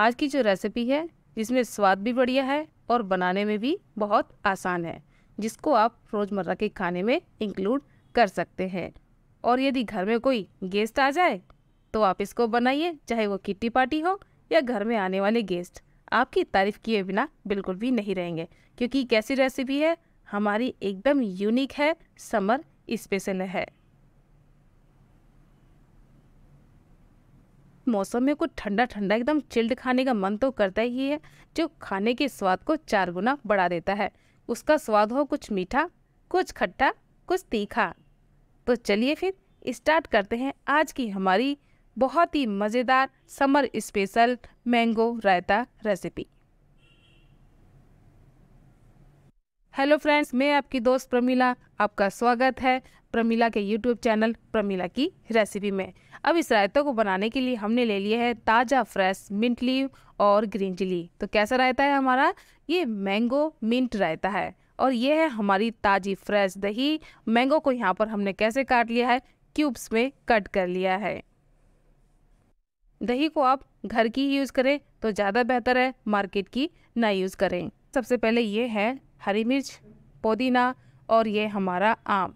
आज की जो रेसिपी है इसमें स्वाद भी बढ़िया है और बनाने में भी बहुत आसान है जिसको आप रोज़मर्रा के खाने में इंक्लूड कर सकते हैं और यदि घर में कोई गेस्ट आ जाए तो आप इसको बनाइए चाहे वो किट्टी पार्टी हो या घर में आने वाले गेस्ट आपकी तारीफ़ किए बिना बिल्कुल भी नहीं रहेंगे क्योंकि कैसी रेसिपी है हमारी एकदम यूनिक है समर स्पेशल है मौसम में कुछ ठंडा ठंडा एकदम चिल्ड खाने का मन तो करता ही है जो खाने के स्वाद को चार गुना बढ़ा देता है उसका स्वाद हो कुछ मीठा कुछ खट्टा कुछ तीखा तो चलिए फिर स्टार्ट करते हैं आज की हमारी बहुत ही मज़ेदार summer special mango raita recipe hello friends मैं आपकी दोस्त प्रमिला आपका स्वागत है प्रमिला के यूट्यूब चैनल प्रमिला की रेसिपी में अब इस रायता को बनाने के लिए हमने ले लिया है ताज़ा फ्रेश मिंट लीव और ग्रीन चिली तो कैसा रायता है हमारा ये मैंगो मिंट रायता है और ये है हमारी ताज़ी फ्रेश दही मैंगो को यहाँ पर हमने कैसे काट लिया है क्यूब्स में कट कर लिया है दही को आप घर की ही यूज़ करें तो ज़्यादा बेहतर है मार्केट की ना यूज़ करें सबसे पहले ये है हरी मिर्च पुदीना और ये हमारा आम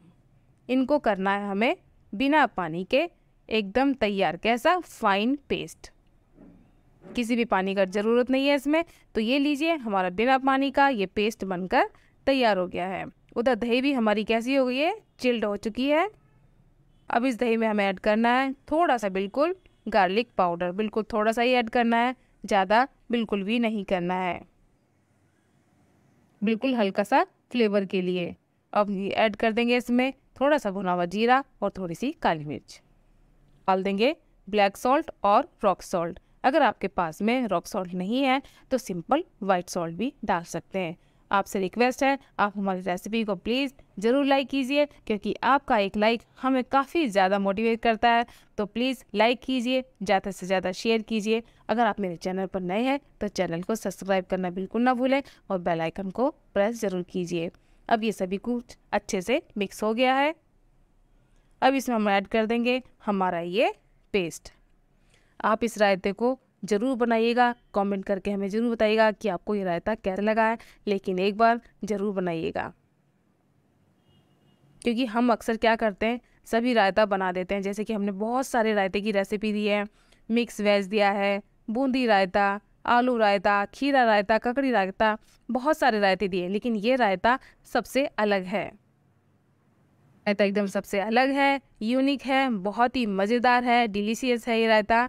इनको करना है हमें बिना पानी के एकदम तैयार कैसा फाइन पेस्ट किसी भी पानी का ज़रूरत नहीं है इसमें तो ये लीजिए हमारा बिना पानी का ये पेस्ट बनकर तैयार हो गया है उधर दही भी हमारी कैसी हो गई है चिल्ड हो चुकी है अब इस दही में हमें ऐड करना है थोड़ा सा बिल्कुल गार्लिक पाउडर बिल्कुल थोड़ा सा ही ऐड करना है ज़्यादा बिल्कुल भी नहीं करना है बिल्कुल हल्का सा फ्लेवर के लिए अब ऐड कर देंगे इसमें थोड़ा सा भुना हुआ जीरा और थोड़ी सी काली मिर्च डाल देंगे ब्लैक सॉल्ट और रॉक सॉल्ट अगर आपके पास में रॉक सॉल्ट नहीं है तो सिंपल वाइट सॉल्ट भी डाल सकते हैं आपसे रिक्वेस्ट है आप हमारी रेसिपी को प्लीज़ ज़रूर लाइक कीजिए क्योंकि आपका एक लाइक हमें काफ़ी ज़्यादा मोटिवेट करता है तो प्लीज़ लाइक कीजिए ज़्यादा से ज़्यादा शेयर कीजिए अगर आप मेरे चैनल पर नए हैं तो चैनल को सब्सक्राइब करना बिल्कुल ना भूलें और बेल आइकन को प्रेस ज़रूर कीजिए अब ये सभी कुछ अच्छे से मिक्स हो गया है अब इसमें हम ऐड कर देंगे हमारा ये पेस्ट आप इस रायते को ज़रूर बनाइएगा कमेंट करके हमें ज़रूर बताइएगा कि आपको ये रायता कैसा लगा है लेकिन एक बार ज़रूर बनाइएगा क्योंकि हम अक्सर क्या करते हैं सभी रायता बना देते हैं जैसे कि हमने बहुत सारे रायते की रेसिपी दी है मिक्स वेज दिया है बूंदी रायता आलू रायता खीरा रायता ककड़ी रायता बहुत सारे रायते दिए लेकिन ये रायता सबसे अलग है रायता तो एकदम सबसे अलग है यूनिक है बहुत ही मज़ेदार है डिलीशियस है ये रायता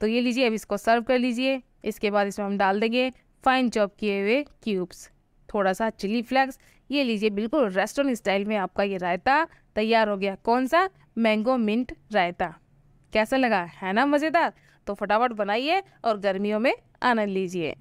तो ये लीजिए अब इसको सर्व कर लीजिए इसके बाद इसमें हम डाल देंगे फाइन चॉप किए हुए क्यूब्स थोड़ा सा चिली फ्लेक्स ये लीजिए बिल्कुल रेस्टोरेंट स्टाइल में आपका ये रायता तैयार हो गया कौन सा मैंगो मिंट रायता कैसा लगा है ना मज़ेदार तो फटाफट बनाइए और गर्मियों में आनंद लीजिए